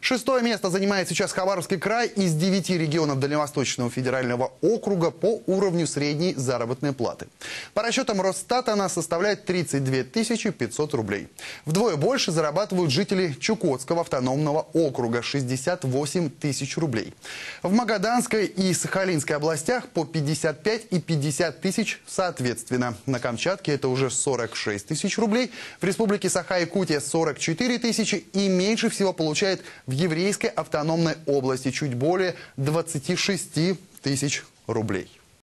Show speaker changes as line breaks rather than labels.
Шестое место занимает сейчас Хабаровский край из девяти регионов Дальневосточного федерального округа по уровню средней заработной платы. По расчетам Росстата она составляет 32 500 рублей. Вдвое больше зарабатывают жители Чукотского автономного округа – 68 тысяч рублей. В Магаданской и Сахалинской областях по 55 и 50 тысяч соответственно. На Камчатке это уже 46 тысяч рублей, в республике Саха-Якутия 44 тысячи и меньше всего получает в еврейской автономной области чуть более 26 тысяч
рублей.